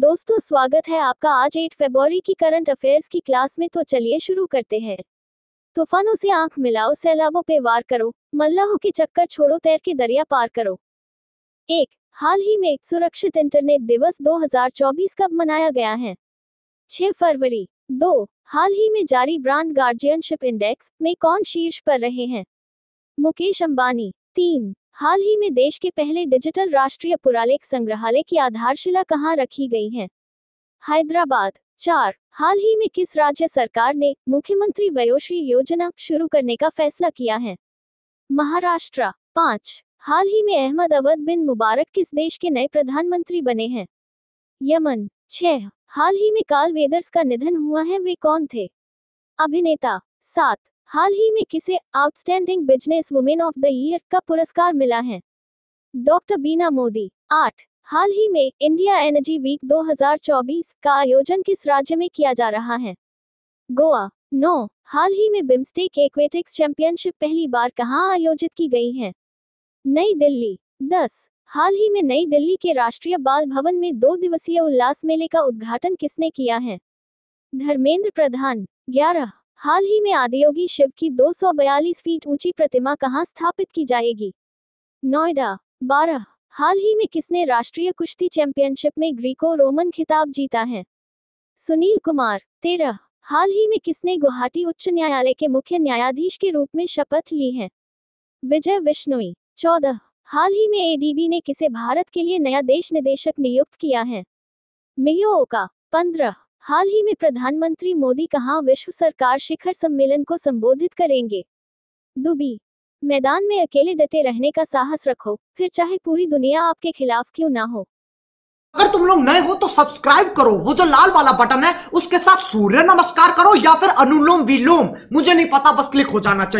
दोस्तों स्वागत है आपका आज 8 फरवरी की करंट अफेयर्स की क्लास में तो चलिए शुरू करते हैं तूफानों से आंख मिलाओ सैलाबों पे वार करो मल्लाहों के चक्कर छोड़ो तैर के दरिया पार करो एक हाल ही में सुरक्षित इंटरनेट दिवस 2024 कब मनाया गया है 6 फरवरी दो हाल ही में जारी ब्रांड गार्जियनशिप इंडेक्स में कौन शीर्ष पर रहे हैं मुकेश अंबानी तीन हाल ही में देश के पहले डिजिटल राष्ट्रीय पुरालेख संग्रहालय की आधारशिला कहाँ रखी गई है हैदराबाद चार हाल ही में किस राज्य सरकार ने मुख्यमंत्री वयोश्री योजना शुरू करने का फैसला किया है महाराष्ट्र पाँच हाल ही में अहमद अवध बिन मुबारक किस देश के नए प्रधानमंत्री बने हैं यमन छह हाल ही में काल वेदर्स का निधन हुआ है वे कौन थे अभिनेता सात हाल ही में किसे outstanding business women of the year का पुरस्कार मिला है डॉक्टर बीना मोदी आठ हाल ही में इंडिया एनर्जी वीक 2024 का आयोजन किस राज्य में किया जा रहा है गोवा नौ हाल ही में बिम्स्टेक एक्वेटिक्स चैंपियनशिप पहली बार कहाँ आयोजित की गई है नई दिल्ली दस हाल ही में नई दिल्ली के राष्ट्रीय बाल भवन में दो दिवसीय उल्लास मेले का उद्घाटन किसने किया है धर्मेंद्र प्रधान ग्यारह हाल ही में आदियोगी शिव की 242 फीट ऊंची प्रतिमा कहां स्थापित की जाएगी नोएडा बारह हाल ही में किसने राष्ट्रीय कुश्ती चैंपियनशिप में ग्रीको रोमन खिताब जीता है सुनील कुमार तेरह हाल ही में किसने गुवाहाटी उच्च न्यायालय के मुख्य न्यायाधीश के रूप में शपथ ली है विजय विश्नोई चौदह हाल ही में एडीबी ने किसे भारत के लिए नया देश निदेशक नियुक्त किया है मियोओका पंद्रह हाल ही में प्रधानमंत्री मोदी कहा विश्व सरकार शिखर सम्मेलन को संबोधित करेंगे दुबी मैदान में अकेले डटे रहने का साहस रखो फिर चाहे पूरी दुनिया आपके खिलाफ क्यों ना हो अगर तुम लोग नए हो तो सब्सक्राइब करो वो जो लाल वाला बटन है उसके साथ सूर्य नमस्कार करो या फिर अनुलोम विलोम मुझे नहीं पता बस क्लिक हो जाना चाहिए